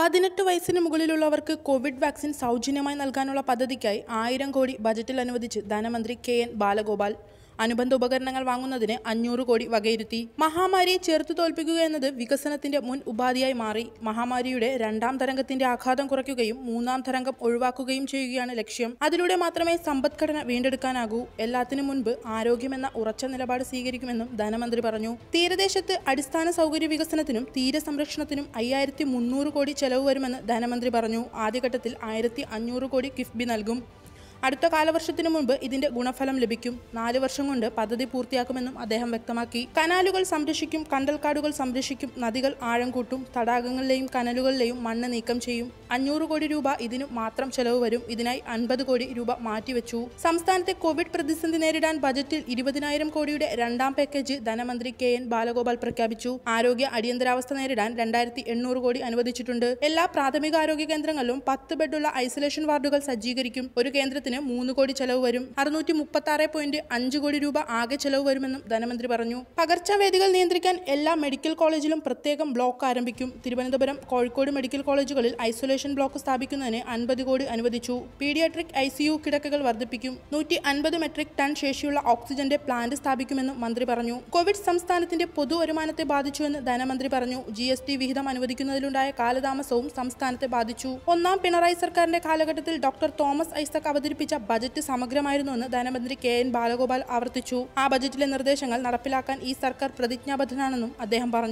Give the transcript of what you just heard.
പതിനെട്ട് വയസ്സിന് മുകളിലുള്ളവർക്ക് Covid vaccine സൗജന്യമായി നൽകാനുള്ള പദ്ധതിക്കായി ആയിരം കോടി ബജറ്റിൽ അനുവദിച്ച് ധനമന്ത്രി കെ എൻ ബാലഗോപാൽ അനുബന്ധ ഉപകരണങ്ങൾ വാങ്ങുന്നതിന് അഞ്ഞൂറ് കോടി വകയിരുത്തി മഹാമാരിയെ ചെറുത്തു തോൽപ്പിക്കുക എന്നത് വികസനത്തിന്റെ മുൻ ഉപാധിയായി മാറി മഹാമാരിയുടെ രണ്ടാം തരംഗത്തിന്റെ ആഘാതം കുറയ്ക്കുകയും മൂന്നാം തരംഗം ഒഴിവാക്കുകയും ചെയ്യുകയാണ് ലക്ഷ്യം അതിലൂടെ മാത്രമേ സമ്പദ്ഘടന വീണ്ടെടുക്കാനാകൂ എല്ലാത്തിനും മുൻപ് ആരോഗ്യമെന്ന ഉറച്ച നിലപാട് സ്വീകരിക്കുമെന്നും ധനമന്ത്രി പറഞ്ഞു തീരദേശത്ത് അടിസ്ഥാന സൗകര്യ വികസനത്തിനും തീരസംരക്ഷണത്തിനും അയ്യായിരത്തി മുന്നൂറ് കോടി ചെലവ് വരുമെന്ന് ധനമന്ത്രി പറഞ്ഞു ആദ്യഘട്ടത്തിൽ ആയിരത്തി അഞ്ഞൂറ് കോടി കിഫ്ബി നൽകും അടുത്ത കാലവർഷത്തിനു മുമ്പ് ഇതിന്റെ ഗുണഫലം ലഭിക്കും നാല് വർഷം കൊണ്ട് പദ്ധതി പൂർത്തിയാക്കുമെന്നും അദ്ദേഹം വ്യക്തമാക്കി കനാലുകൾ സംരക്ഷിക്കും കണ്ടൽക്കാടുകൾ സംരക്ഷിക്കും നദികൾ ആഴം കൂട്ടും തടാകങ്ങളിലെയും കനലുകളിലെയും മണ്ണ് നീക്കം ചെയ്യും അഞ്ഞൂറ് കോടി രൂപ ഇതിനു മാത്രം ചെലവ് വരും ഇതിനായി അൻപത് കോടി രൂപ മാറ്റിവെച്ചു സംസ്ഥാനത്തെ കോവിഡ് പ്രതിസന്ധി നേരിടാൻ ബജറ്റിൽ ഇരുപതിനായിരം കോടിയുടെ രണ്ടാം പാക്കേജ് ധനമന്ത്രി കെ എൻ ബാലഗോപാൽ പ്രഖ്യാപിച്ചു ആരോഗ്യ അടിയന്തരാവസ്ഥ നേരിടാൻ രണ്ടായിരത്തി എണ്ണൂറ് കോടി അനുവദിച്ചിട്ടുണ്ട് എല്ലാ പ്രാഥമിക ആരോഗ്യ കേന്ദ്രങ്ങളിലും പത്ത് ബെഡുള്ള ഐസൊലേഷൻ വാർഡുകൾ സജ്ജീകരിക്കും ഒരു കേന്ദ്രത്തിൽ നിർമ്മാണത്തിന് മൂന്ന് കോടി ചെലവ് വരും അറുനൂറ്റി മുപ്പത്തി ആറ് പോയിന്റ് അഞ്ച് കോടി രൂപ ആകെ ചെലവ് വരുമെന്നും ധനമന്ത്രി പറഞ്ഞു പകർച്ചവേദികൾ നിയന്ത്രിക്കാൻ എല്ലാ മെഡിക്കൽ കോളേജിലും പ്രത്യേകം ബ്ലോക്ക് ആരംഭിക്കും തിരുവനന്തപുരം കോഴിക്കോട് മെഡിക്കൽ കോളേജുകളിൽ ഐസൊലേഷൻ ബ്ലോക്ക് സ്ഥാപിക്കുന്നതിന് അൻപത് കോടി അനുവദിച്ചു പീഡിയാട്രിക് ഐ കിടക്കകൾ വർദ്ധിപ്പിക്കും നൂറ്റി അൻപത് മെട്രിക് ടൺ ശേഷിയുള്ള ഓക്സിജന്റെ പ്ലാന്റ് സ്ഥാപിക്കുമെന്നും മന്ത്രി പറഞ്ഞു കോവിഡ് സംസ്ഥാനത്തിന്റെ പൊതു വരുമാനത്തെ ബാധിച്ചുവെന്ന് ധനമന്ത്രി പറഞ്ഞു ജി എസ് ടി വിഹിതം അനുവദിക്കുന്നതിലുണ്ടായ കാലതാമസവും സംസ്ഥാനത്തെ ബാധിച്ചു ഒന്നാം പിണറായി സർക്കാരിന്റെ കാലഘട്ടത്തിൽ ഡോക്ടർ തോമസ് ഐസക് അവതരിപ്പിച്ചു അവതരിപ്പിച്ച ബജറ്റ് സമഗ്രമായിരുന്നുവെന്ന് ധനമന്ത്രി കെ എൻ ബാലഗോപാൽ ആവർത്തിച്ചു ആ ബജറ്റിലെ നിർദ്ദേശങ്ങൾ നടപ്പിലാക്കാൻ ഈ സർക്കാർ പ്രതിജ്ഞാബദ്ധനാണെന്നും അദ്ദേഹം പറഞ്ഞു